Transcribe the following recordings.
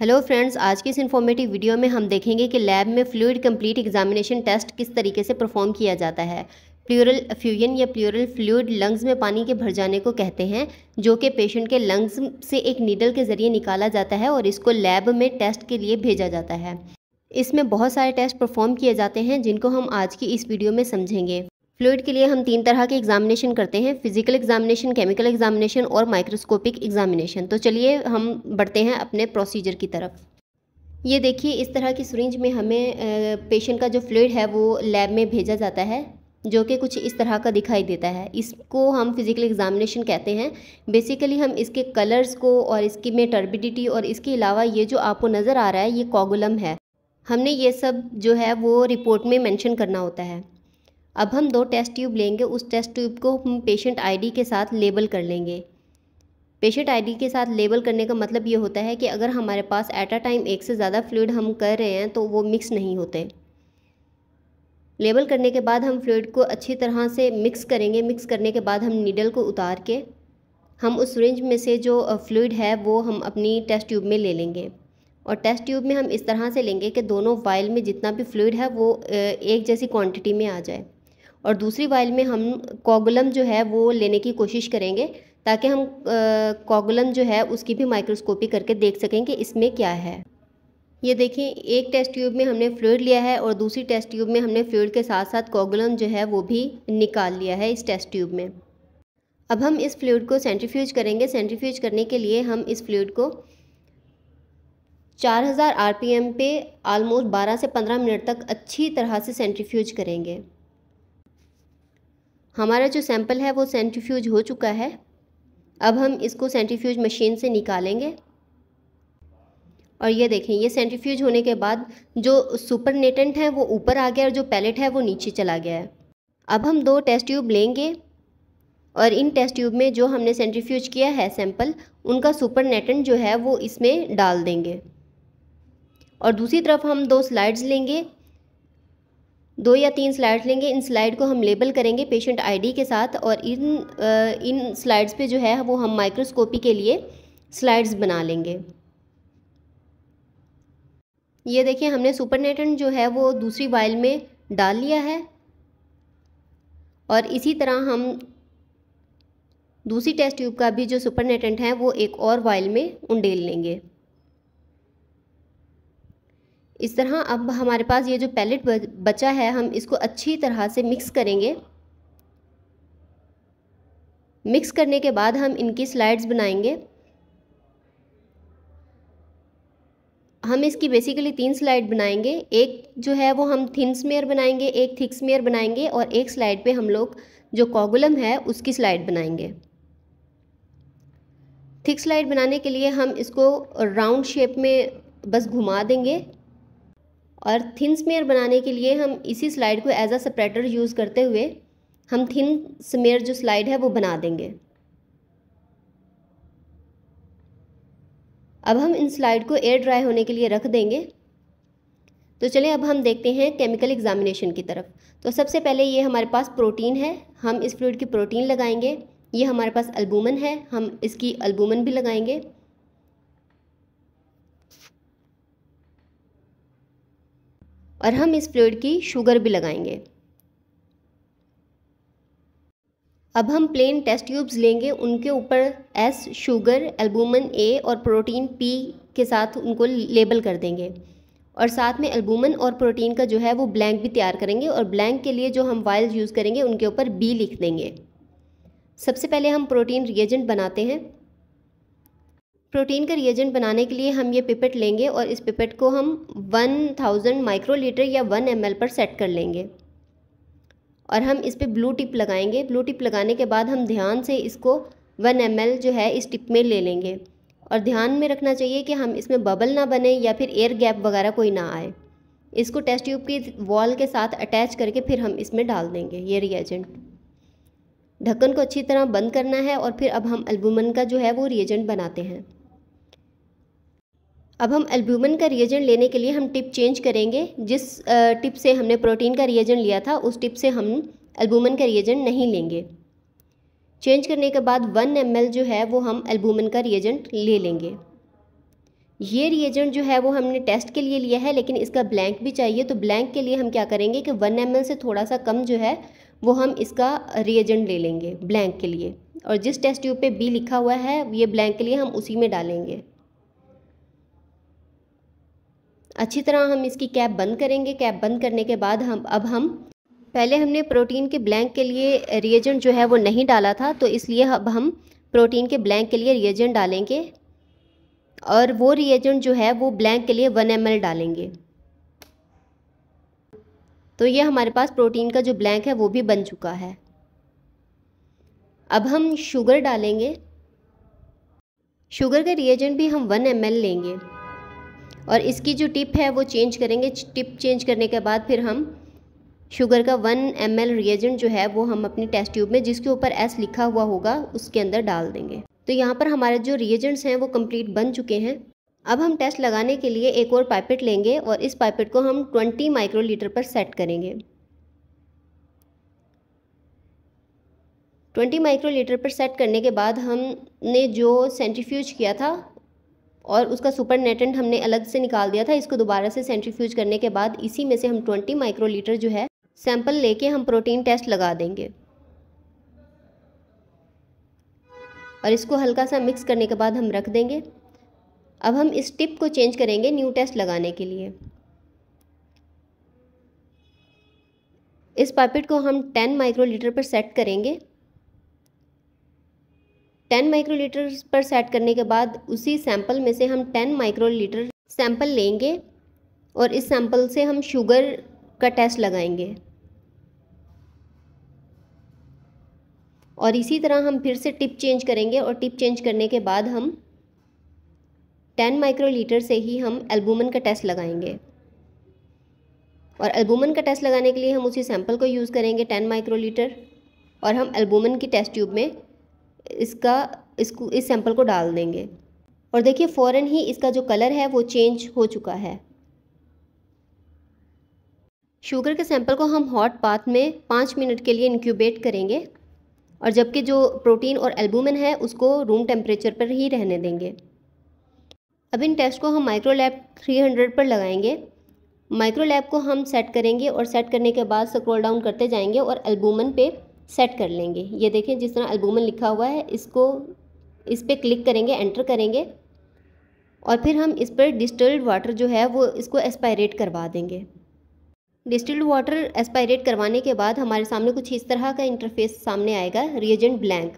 hello friends आज की इस इन्फॉर्मेटिव वीडियो में हम देखेंगे कि लैब में फ्लूड कंप्लीट एग्जामिनेशन टेस्ट किस तरीके से परफॉर्म किया जाता है प्लूरल फ्यूजन या प्लूरल फ्लूड लंग्स में पानी के भर जाने को कहते हैं जो कि पेशेंट के लंग्स से एक नीडल के ज़रिए निकाला जाता है और इसको लैब में टेस्ट के लिए भेजा जाता है इसमें बहुत सारे टेस्ट परफॉर्म किए जाते हैं जिनको हम आज की इस वीडियो में समझेंगे फ्लूड के लिए हम तीन तरह के एग्जामिनेशन करते हैं फिजिकल एग्जामिनेशन केमिकल एग्जामिनेशन और माइक्रोस्कोपिक एग्जामिनेशन तो चलिए हम बढ़ते हैं अपने प्रोसीजर की तरफ ये देखिए इस तरह की सुरिंज में हमें पेशेंट का जो फ्लूड है वो लैब में भेजा जाता है जो कि कुछ इस तरह का दिखाई देता है इसको हम फिज़िकल एग्जामिनेशन कहते हैं बेसिकली हम इसके कलर्स को और इसकी में टर्बिडिटी और इसके अलावा ये जो आपको नज़र आ रहा है ये कागुलम है हमने ये सब जो है वो रिपोर्ट में मेंशन करना होता है अब हम दो टेस्ट ट्यूब लेंगे उस टेस्ट ट्यूब को हम पेशेंट आईडी के साथ लेबल कर लेंगे पेशेंट आईडी के साथ लेबल करने का मतलब ये होता है कि अगर हमारे पास एट अ टाइम एक से ज़्यादा फ्लूड हम कर रहे हैं तो वो मिक्स नहीं होते लेबल करने के बाद हम फ्लूड को अच्छी तरह से मिक्स करेंगे मिक्स करने के बाद हम नीडल को उतार के हम उस रेंज में से जो फ्लूड है वो हम अपनी टेस्ट ट्यूब में ले लेंगे और टेस्ट ट्यूब में हम इस तरह से लेंगे कि दोनों वायल में जितना भी फ्लूड है वो एक जैसी क्वांटिटी में आ जाए और दूसरी वाइल में हम कोगुलम जो है वो लेने की कोशिश करेंगे ताकि हम कोगुलम जो है उसकी भी माइक्रोस्कोपी करके देख सकें कि इसमें क्या है ये देखें एक टेस्ट ट्यूब में हमने फ्लूड लिया है और दूसरी टेस्ट ट्यूब में हमने फ्लूड के साथ साथ कोगुलम जो है वो भी निकाल लिया है इस टेस्ट ट्यूब में अब हम इस फ्लूड को सेंट्रीफ्यूज करेंगे सेंट्रीफ्यूज करने के लिए हम इस फ्लूड को 4000 आरपीएम पे आलमोस्ट 12 से 15 मिनट तक अच्छी तरह से सेंट्रीफ्यूज करेंगे हमारा जो सैंपल है वो सेंट्रीफ्यूज हो चुका है अब हम इसको सेंट्रीफ्यूज मशीन से निकालेंगे और ये देखें ये सेंट्रीफ्यूज होने के बाद जो सुपर नेटेंट है वो ऊपर आ गया और जो पैलेट है वो नीचे चला गया है अब हम दो टेस्ट ट्यूब लेंगे और इन टेस्ट ट्यूब में जो हमने सेंट्रीफ्यूज किया है सैंपल उनका सुपर नेटेंट जो है वो इसमें डाल देंगे और दूसरी तरफ हम दो स्लाइड्स लेंगे दो या तीन स्लाइड्स लेंगे इन स्लाइड को हम लेबल करेंगे पेशेंट आईडी के साथ और इन इन स्लाइड्स पे जो है वो हम माइक्रोस्कोपी के लिए स्लाइड्स बना लेंगे ये देखिए हमने सुपरनेटेंट जो है वो दूसरी वाइल में डाल लिया है और इसी तरह हम दूसरी टेस्ट ट्यूब का भी जो सुपरनेटेंट है वो एक और वाइल में उंडेल लेंगे इस तरह अब हमारे पास ये जो पैलेट बचा है हम इसको अच्छी तरह से मिक्स करेंगे मिक्स करने के बाद हम इनकी स्लाइड्स बनाएंगे हम इसकी बेसिकली तीन स्लाइड बनाएंगे एक जो है वो हम थिन स्मेयर बनाएंगे एक थिक स्मेयर बनाएंगे और एक स्लाइड पे हम लोग जो कॉगुलम है उसकी स्लाइड बनाएंगे थिक स्लाइड बनाने के लिए हम इसको राउंड शेप में बस घुमा देंगे और थिन स्मेयर बनाने के लिए हम इसी स्लाइड को एज अ सेपरेटर यूज़ करते हुए हम थिन स्मेयर जो स्लाइड है वो बना देंगे अब हम इन स्लाइड को एयर ड्राई होने के लिए रख देंगे तो चलिए अब हम देखते हैं केमिकल एग्जामिनेशन की तरफ तो सबसे पहले ये हमारे पास प्रोटीन है हम इस फ्लूड की प्रोटीन लगाएंगे ये हमारे पास अल्बूमन है हम इसकी अल्बूमन भी लगाएंगे और हम इस फ्लूड की शुगर भी लगाएंगे अब हम प्लेन टेस्ट ट्यूब्स लेंगे उनके ऊपर एस शुगर एल्बूमन ए और प्रोटीन पी के साथ उनको लेबल कर देंगे और साथ में एल्बूमन और प्रोटीन का जो है वो ब्लैंक भी तैयार करेंगे और ब्लैंक के लिए जो हम वाइल्स यूज़ करेंगे उनके ऊपर बी लिख देंगे सबसे पहले हम प्रोटीन रिएजेंट बनाते हैं प्रोटीन का रिएजेंट बनाने के लिए हम ये पिपेट लेंगे और इस पिपेट को हम 1000 माइक्रोलीटर या 1 एम पर सेट कर लेंगे और हम इस पर ब्लू टिप लगाएंगे ब्लू टिप लगाने के बाद हम ध्यान से इसको 1 एम जो है इस टिप में ले लेंगे और ध्यान में रखना चाहिए कि हम इसमें बबल ना बने या फिर एयर गैप वगैरह कोई ना आए इसको टेस्ट ट्यूब की वॉल के साथ अटैच करके फिर हम इसमें डाल देंगे ये रिएजेंट ढक्कन को अच्छी तरह बंद करना है और फिर अब हम एल्बुमन का जो है वो रिएजेंट बनाते हैं अब हम एल्ब्यूमिन का रिएजेंट लेने के लिए हम टिप चेंज करेंगे जिस टिप से हमने प्रोटीन का रिएजेंट लिया था उस टिप से हम एल्ब्यूमन का रिएजेंट नहीं लेंगे चेंज करने के बाद वन एम जो है वो हम एल्ब्यूमन का रिएजेंट ले लेंगे ये रिएजेंट जो है वो हमने टेस्ट के लिए लिया है लेकिन इसका ब्लैंक भी चाहिए तो ब्लैंक के लिए हम क्या करेंगे कि वन एम से थोड़ा सा कम जो है वो हम इसका रिएजेंट ले लेंगे ब्लैंक के लिए और जिस टेस्ट ट्यूब पे बी लिखा हुआ है ये ब्लैंक के लिए हम उसी में डालेंगे अच्छी तरह हम इसकी कैप बंद करेंगे कैप बंद करने के बाद हम अब हम पहले हमने प्रोटीन के ब्लैंक के लिए रिएजेंट जो है वो नहीं डाला था तो इसलिए अब हम प्रोटीन के ब्लैंक के लिए रिएजेंट डालेंगे और वो रिएजेंट जो है वो ब्लैंक के लिए वन एम डालेंगे तो ये हमारे पास प्रोटीन का जो ब्लैंक है वो भी बन चुका है अब हम शुगर डालेंगे शुगर का रिएजेंट भी हम वन एम लेंगे और इसकी जो टिप है वो चेंज करेंगे टिप चेंज करने के बाद फिर हम शुगर का वन एम एल रिएजेंट जो है वो हम अपनी टेस्ट ट्यूब में जिसके ऊपर एस लिखा हुआ होगा उसके अंदर डाल देंगे तो यहाँ पर हमारे जो रिएजेंट्स हैं वो कंप्लीट बन चुके हैं अब हम टेस्ट लगाने के लिए एक और पाइपेट लेंगे और इस पाइपेट को हम 20 माइक्रोलीटर पर सेट करेंगे 20 माइक्रोलीटर पर सेट करने के बाद हमने जो सेंट्रीफ्यूज किया था और उसका सुपरनेटेंट हमने अलग से निकाल दिया था इसको दोबारा से सेंट्रीफ्यूज करने के बाद इसी में से हम ट्वेंटी माइक्रोलीटर जो है सैंपल लेके हम प्रोटीन टेस्ट लगा देंगे और इसको हल्का सा मिक्स करने के बाद हम रख देंगे अब हम इस टिप को चेंज करेंगे न्यू टेस्ट लगाने के लिए इस पाइपेट को हम 10 माइक्रोलीटर पर सेट करेंगे 10 माइक्रोलीटर पर सेट करने के बाद उसी सैंपल में से हम 10 माइक्रोलीटर सैंपल लेंगे और इस सैंपल से हम शुगर का टेस्ट लगाएंगे और इसी तरह हम फिर से टिप चेंज करेंगे और टिप चेंज करने के बाद हम 10 माइक्रोलीटर से ही हम एल्बुमन का टेस्ट लगाएंगे और एल्बुमन का टेस्ट लगाने के लिए हम उसी सैंपल को यूज़ करेंगे 10 माइक्रोलीटर और हम एल्बुमन की टेस्ट ट्यूब में इसका इसको इस सैंपल को डाल देंगे और देखिए फ़ौर ही इसका जो कलर है वो चेंज हो चुका है शुगर के सैंपल को हम हॉट पाथ में पाँच मिनट के लिए इंक्यूबेट करेंगे और जबकि जो प्रोटीन और एल्बुमिन है उसको रूम टेम्परेचर पर ही रहने देंगे अब इन टेस्ट को हम माइक्रो लैब 300 पर लगाएंगे माइक्रो लैब को हम सेट करेंगे और सेट करने के बाद स्क्रॉल डाउन करते जाएंगे और एल्बुमन पे सेट कर लेंगे ये देखें जिस तरह अल्बूमन लिखा हुआ है इसको इस पर क्लिक करेंगे एंटर करेंगे और फिर हम इस पर डिस्टल्ड वाटर जो है वो इसको एस्पायरेट करवा देंगे डिस्टल्ड वाटर एस्पायरेट करवाने के बाद हमारे सामने कुछ इस तरह का इंटरफेस सामने आएगा रिएजेंट ब्लैंक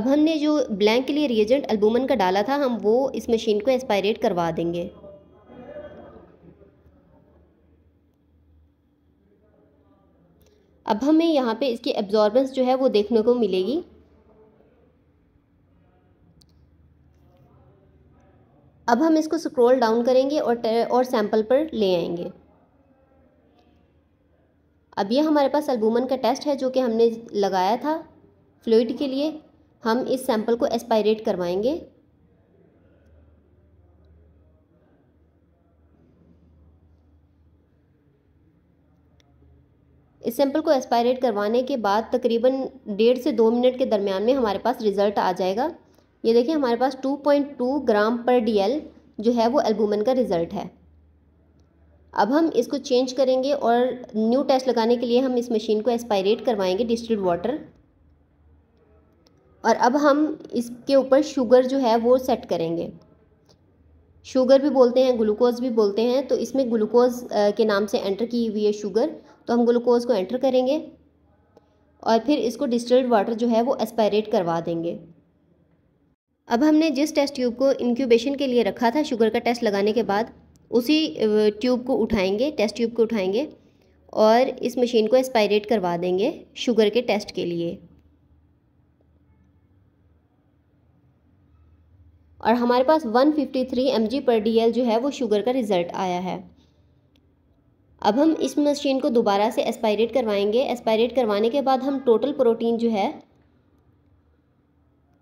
अब हमने जो ब्लैंक के लिए रिएजेंट अल्बूमन का डाला था हम वो इस मशीन को एस्पायरेट करवा देंगे अब हमें यहाँ पे इसकी एब्जॉर्बेंस जो है वो देखने को मिलेगी अब हम इसको स्क्रॉल डाउन करेंगे और और सैम्पल पर ले आएंगे अब ये हमारे पास अल्बूमन का टेस्ट है जो कि हमने लगाया था फ्लूड के लिए हम इस सैंपल को एस्पायरेट करवाएंगे इस सैम्पल को एक्सपायरेट करवाने के बाद तकरीबन डेढ़ से दो मिनट के दरमियान में हमारे पास रिज़ल्ट आ जाएगा ये देखिए हमारे पास 2.2 ग्राम पर डीएल जो है वो एल्बूमन का रिज़ल्ट है अब हम इसको चेंज करेंगे और न्यू टेस्ट लगाने के लिए हम इस मशीन को एक्सपायरेट करवाएंगे डिस्टिल्ड वाटर और अब हम इसके ऊपर शुगर जो है वो सेट करेंगे शुगर भी बोलते हैं ग्लूकोज भी बोलते हैं तो इसमें ग्लूकोज के नाम से एंटर की हुई है शुगर तो हम ग्लूकोज को एंटर करेंगे और फिर इसको डिस्टिल्ड वाटर जो है वो एस्पायरेट करवा देंगे अब हमने जिस टेस्ट ट्यूब को इनक्यूबेशन के लिए रखा था शुगर का टेस्ट लगाने के बाद उसी ट्यूब को उठाएंगे टेस्ट ट्यूब को उठाएंगे और इस मशीन को एस्पायरेट करवा देंगे शुगर के टेस्ट के लिए और हमारे पास 153 mg पर डी जो है वो शुगर का रिज़ल्ट आया है अब हम इस मशीन को दोबारा से एस्पायरेट करवाएंगे एस्पायरेट करवाने के बाद हम टोटल प्रोटीन जो है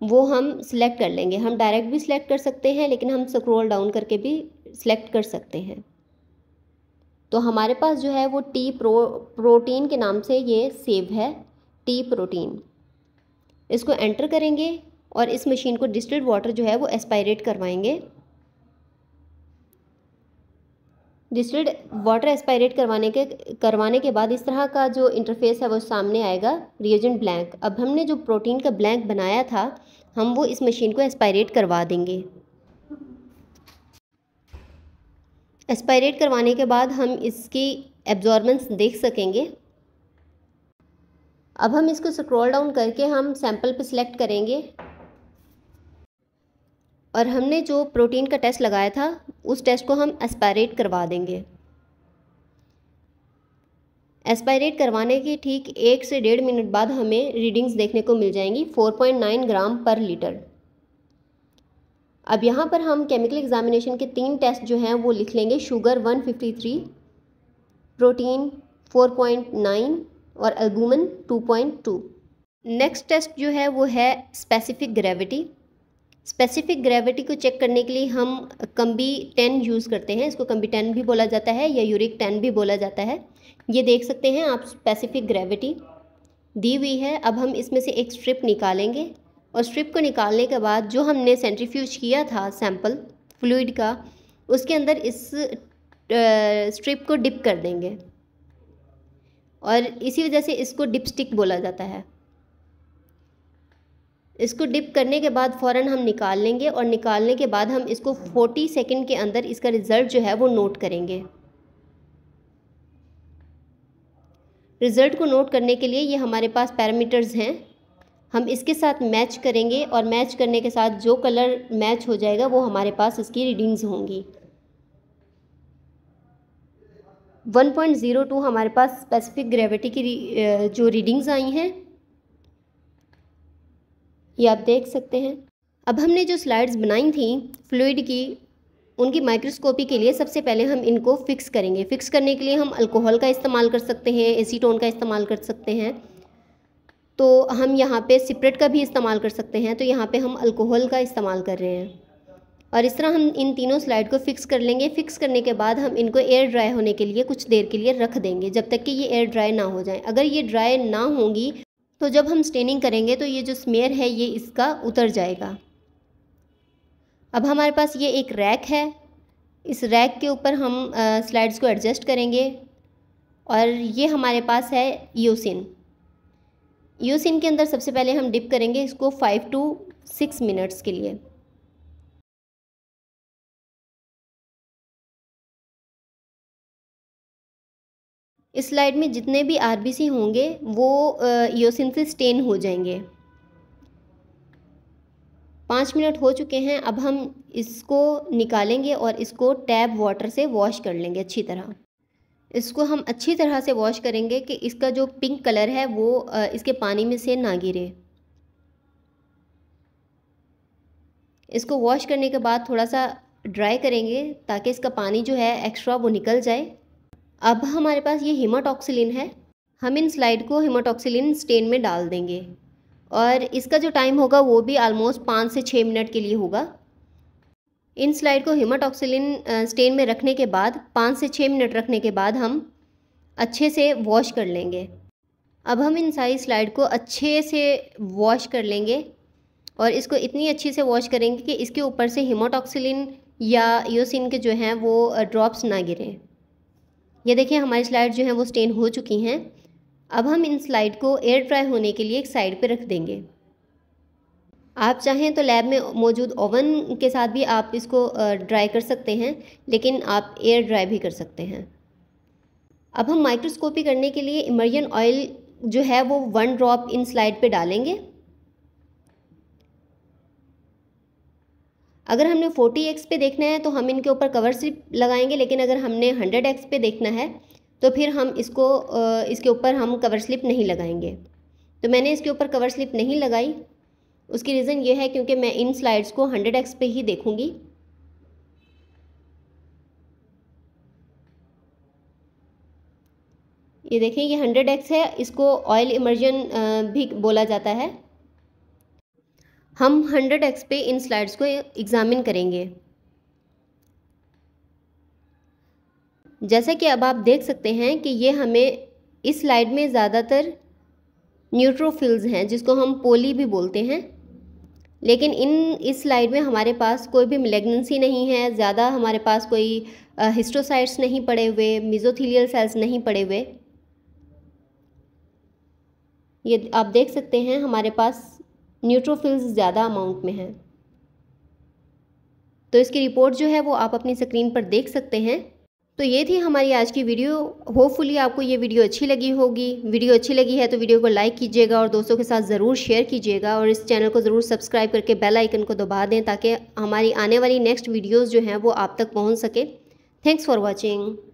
वो हम सिलेक्ट कर लेंगे हम डायरेक्ट भी सिलेक्ट कर सकते हैं लेकिन हम स्क्रोल डाउन करके भी सिलेक्ट कर सकते हैं तो हमारे पास जो है वो टी प्रो प्रोटीन के नाम से ये सेव है टी प्रोटीन इसको एंटर करेंगे और इस मशीन को डिस्टिल्ड वाटर जो है वो एस्पायरेट करवाएंगे डिस्टिल्ड वाटर एक्सपायरेट करवाने के करवाने के बाद इस तरह का जो इंटरफेस है वो सामने आएगा रिएजेंट ब्लैंक अब हमने जो प्रोटीन का ब्लैंक बनाया था हम वो इस मशीन को एक्सपायरेट करवा देंगे एक्सपायरेट करवाने के बाद हम इसकी एब्जॉर्बेंस देख सकेंगे अब हम इसको स्क्रॉल डाउन करके हम सैंपल पे सिलेक्ट करेंगे और हमने जो प्रोटीन का टेस्ट लगाया था उस टेस्ट को हम एस्पायरेट करवा देंगे एस्पायरेट करवाने के ठीक एक से डेढ़ मिनट बाद हमें रीडिंग्स देखने को मिल जाएंगी 4.9 ग्राम पर लीटर अब यहाँ पर हम केमिकल एग्जामिनेशन के तीन टेस्ट जो हैं वो लिख लेंगे शुगर 153, प्रोटीन 4.9 और एल्बूमन 2.2 नेक्स्ट टेस्ट जो है वो है स्पेसिफिक ग्रेविटी स्पेसिफिक ग्रेविटी को चेक करने के लिए हम कम्बी टेन यूज़ करते हैं इसको कम्बी टेन भी बोला जाता है या यूरिक टेन भी बोला जाता है ये देख सकते हैं आप स्पेसिफिक ग्रेविटी दी हुई है अब हम इसमें से एक स्ट्रिप निकालेंगे और स्ट्रिप को निकालने के बाद जो हमने सेंट्रीफ्यूज किया था सैम्पल फ्लूड का उसके अंदर इस स्ट्रिप को डिप कर देंगे और इसी वजह से इसको डिपस्टिक बोला जाता है इसको डिप करने के बाद फ़ौर हम निकाल लेंगे और निकालने के बाद हम इसको 40 सेकेंड के अंदर इसका रिज़ल्ट जो है वो नोट करेंगे रिज़ल्ट को नोट करने के लिए ये हमारे पास पैरामीटर्स हैं हम इसके साथ मैच करेंगे और मैच करने के साथ जो कलर मैच हो जाएगा वो हमारे पास इसकी रीडिंग्स होंगी 1.02 हमारे पास स्पेसिफिक ग्रेविटी की जो रीडिंग्स आई हैं ये आप देख सकते हैं अब हमने जो स्लाइड्स बनाई थी फ्लूड की उनकी माइक्रोस्कोपी के लिए सबसे पहले हम इनको फिक्स करेंगे फिक्स करने के लिए हम अल्कोहल का इस्तेमाल कर सकते हैं एसीटोन का इस्तेमाल कर सकते हैं तो हम यहाँ पे सिपरेट का भी इस्तेमाल कर सकते हैं तो यहाँ पे हम अल्कोहल का इस्तेमाल कर रहे हैं और इस तरह हम इन तीनों स्लाइड को फिक्स कर लेंगे फिक्स करने के बाद हम इनको एयर ड्राई होने के लिए कुछ देर के लिए रख देंगे जब तक कि ये एयर ड्राई ना हो जाए अगर ये ड्राई ना होंगी तो जब हम स्टेनिंग करेंगे तो ये जो स्मेयर है ये इसका उतर जाएगा अब हमारे पास ये एक रैक है इस रैक के ऊपर हम स्लाइड्स को एडजस्ट करेंगे और ये हमारे पास है यूसिन यूसिन के अंदर सबसे पहले हम डिप करेंगे इसको फाइव टू सिक्स मिनट्स के लिए इस स्लाइड में जितने भी आर होंगे वो योसिन से स्टेन हो जाएंगे पाँच मिनट हो चुके हैं अब हम इसको निकालेंगे और इसको टैब वाटर से वॉश कर लेंगे अच्छी तरह इसको हम अच्छी तरह से वॉश करेंगे कि इसका जो पिंक कलर है वो इसके पानी में से ना गिरे इसको वॉश करने के बाद थोड़ा सा ड्राई करेंगे ताकि इसका पानी जो है एक्स्ट्रा वो निकल जाए अब हमारे पास ये हिमाटॉक्सिलिन है हम इन स्लाइड को हिमाटॉक्सिलिन स्टेन में डाल देंगे और इसका जो टाइम होगा वो भी आलमोस्ट पाँच से छः मिनट के लिए होगा इन स्लाइड को हिमाटॉक्सिलिन स्टेन में रखने के बाद पाँच से छः मिनट रखने के बाद हम अच्छे से वॉश कर लेंगे अब हम इन सारी स्लाइड को अच्छे से वॉश कर लेंगे और इसको इतनी अच्छी से वॉश करेंगे कि इसके ऊपर से हिमाटॉक्सिलिन या योसिन के जो हैं वो ड्रॉप्स ना गिरें ये देखिए हमारी स्लाइड जो है वो स्टेन हो चुकी हैं अब हम इन स्लाइड को एयर ड्राई होने के लिए एक साइड पर रख देंगे आप चाहें तो लैब में मौजूद ओवन के साथ भी आप इसको ड्राई कर सकते हैं लेकिन आप एयर ड्राई भी कर सकते हैं अब हम माइक्रोस्कोपी करने के लिए इमरियन ऑयल जो है वो वन ड्रॉप इन स्लाइड पे डालेंगे अगर हमने 40x पे देखना है तो हम इनके ऊपर कवर स्लिप लगाएंगे लेकिन अगर हमने 100x पे देखना है तो फिर हम इसको इसके ऊपर हम कवर स्लिप नहीं लगाएंगे तो मैंने इसके ऊपर कवर स्लिप नहीं लगाई उसकी रीज़न ये है क्योंकि मैं इन स्लाइड्स को 100x पे ही देखूँगी ये देखें ये 100x है इसको ऑयल इमर्जन भी बोला जाता है हम हंड्रेड एक्स पे इन स्लाइड्स को एग्ज़ामिन करेंगे जैसा कि अब आप देख सकते हैं कि ये हमें इस स्लाइड में ज़्यादातर न्यूट्रोफिल्स हैं जिसको हम पोली भी बोलते हैं लेकिन इन इस स्लाइड में हमारे पास कोई भी मिलेगनेंसी नहीं है ज़्यादा हमारे पास कोई हिस्टोसाइट्स नहीं पड़े हुए मिजोथीलियल सेल्स नहीं पड़े हुए ये आप देख सकते हैं हमारे पास न्यूट्रोफिल्स ज़्यादा अमाउंट में हैं तो इसकी रिपोर्ट जो है वो आप अपनी स्क्रीन पर देख सकते हैं तो ये थी हमारी आज की वीडियो होपफुली आपको ये वीडियो अच्छी लगी होगी वीडियो अच्छी लगी है तो वीडियो को लाइक कीजिएगा और दोस्तों के साथ ज़रूर शेयर कीजिएगा और इस चैनल को ज़रूर सब्सक्राइब करके बेल आइकन को दबा दें ताकि हमारी आने वाली नेक्स्ट वीडियोज़ जो हैं वो आप तक पहुँच सके थैंक्स फॉर वॉचिंग